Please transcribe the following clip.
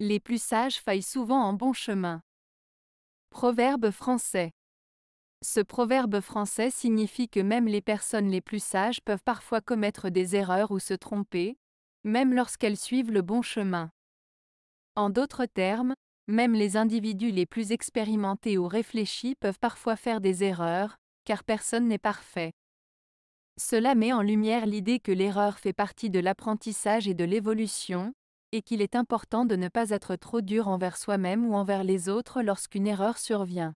Les plus sages faillent souvent en bon chemin. Proverbe français. Ce proverbe français signifie que même les personnes les plus sages peuvent parfois commettre des erreurs ou se tromper, même lorsqu'elles suivent le bon chemin. En d'autres termes, même les individus les plus expérimentés ou réfléchis peuvent parfois faire des erreurs, car personne n'est parfait. Cela met en lumière l'idée que l'erreur fait partie de l'apprentissage et de l'évolution, et qu'il est important de ne pas être trop dur envers soi-même ou envers les autres lorsqu'une erreur survient.